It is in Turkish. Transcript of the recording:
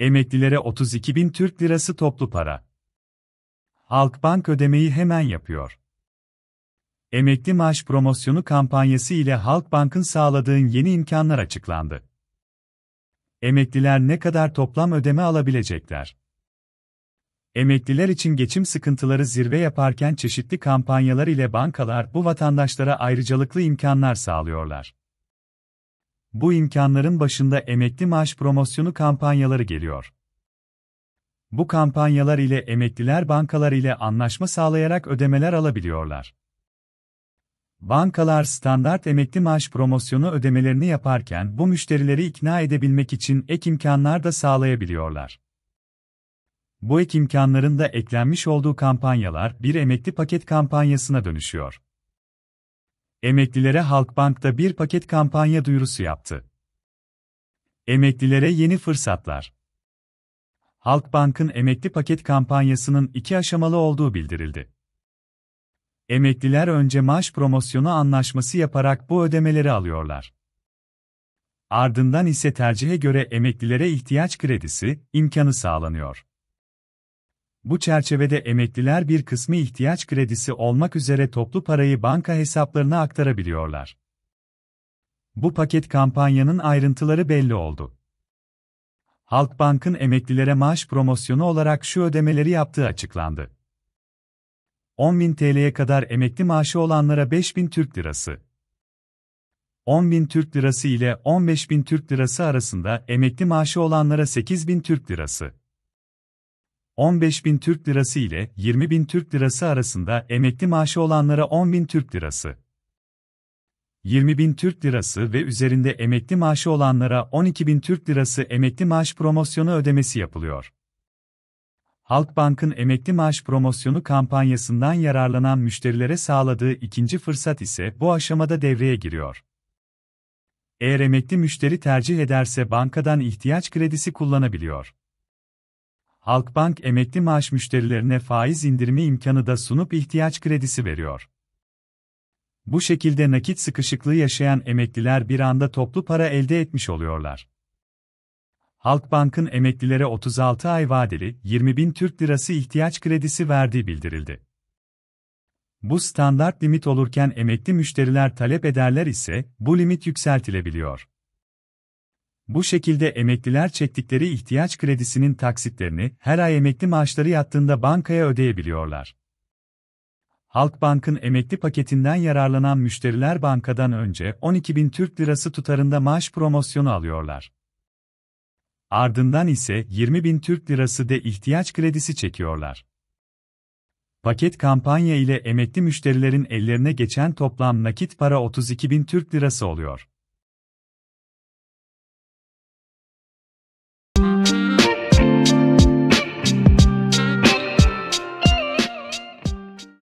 Emeklilere 32 bin Türk lirası toplu para. Halkbank ödemeyi hemen yapıyor. Emekli maaş promosyonu kampanyası ile Halkbank'ın sağladığın yeni imkanlar açıklandı. Emekliler ne kadar toplam ödeme alabilecekler? Emekliler için geçim sıkıntıları zirve yaparken çeşitli kampanyalar ile bankalar bu vatandaşlara ayrıcalıklı imkanlar sağlıyorlar. Bu imkanların başında emekli maaş promosyonu kampanyaları geliyor. Bu kampanyalar ile emekliler bankalar ile anlaşma sağlayarak ödemeler alabiliyorlar. Bankalar standart emekli maaş promosyonu ödemelerini yaparken bu müşterileri ikna edebilmek için ek imkanlar da sağlayabiliyorlar. Bu ek imkanların da eklenmiş olduğu kampanyalar bir emekli paket kampanyasına dönüşüyor. Emeklilere Halkbank'ta bir paket kampanya duyurusu yaptı. Emeklilere yeni fırsatlar. Halkbank'ın emekli paket kampanyasının iki aşamalı olduğu bildirildi. Emekliler önce maaş promosyonu anlaşması yaparak bu ödemeleri alıyorlar. Ardından ise tercihe göre emeklilere ihtiyaç kredisi imkanı sağlanıyor. Bu çerçevede emekliler bir kısmı ihtiyaç kredisi olmak üzere toplu parayı banka hesaplarına aktarabiliyorlar. Bu paket kampanyanın ayrıntıları belli oldu. Halkbank'ın emeklilere maaş promosyonu olarak şu ödemeleri yaptığı açıklandı. 10.000 TL'ye kadar emekli maaşı olanlara 5.000 Türk Lirası. 10.000 Türk Lirası ile 15.000 Türk Lirası arasında emekli maaşı olanlara 8.000 Türk Lirası. 15 bin Türk Lirası ile 20 bin Türk Lirası arasında emekli maaşı olanlara 10 bin Türk Lirası, 20 bin Türk Lirası ve üzerinde emekli maaşı olanlara 12 bin Türk Lirası emekli maaş promosyonu ödemesi yapılıyor. Halkbank'ın emekli maaş promosyonu kampanyasından yararlanan müşterilere sağladığı ikinci fırsat ise bu aşamada devreye giriyor. Eğer emekli müşteri tercih ederse bankadan ihtiyaç kredisi kullanabiliyor. Halkbank emekli maaş müşterilerine faiz indirimi imkanı da sunup ihtiyaç kredisi veriyor. Bu şekilde nakit sıkışıklığı yaşayan emekliler bir anda toplu para elde etmiş oluyorlar. Halkbank'ın emeklilere 36 ay vadeli 20 bin Türk lirası ihtiyaç kredisi verdiği bildirildi. Bu standart limit olurken emekli müşteriler talep ederler ise bu limit yükseltilebiliyor. Bu şekilde emekliler çektikleri ihtiyaç kredisinin taksitlerini her ay emekli maaşları yattığında bankaya ödeyebiliyorlar. Halkbank'ın emekli paketinden yararlanan müşteriler bankadan önce 12 bin Türk Lirası tutarında maaş promosyonu alıyorlar. Ardından ise 20 bin Türk Lirası de ihtiyaç kredisi çekiyorlar. Paket kampanya ile emekli müşterilerin ellerine geçen toplam nakit para 32 bin Türk Lirası oluyor.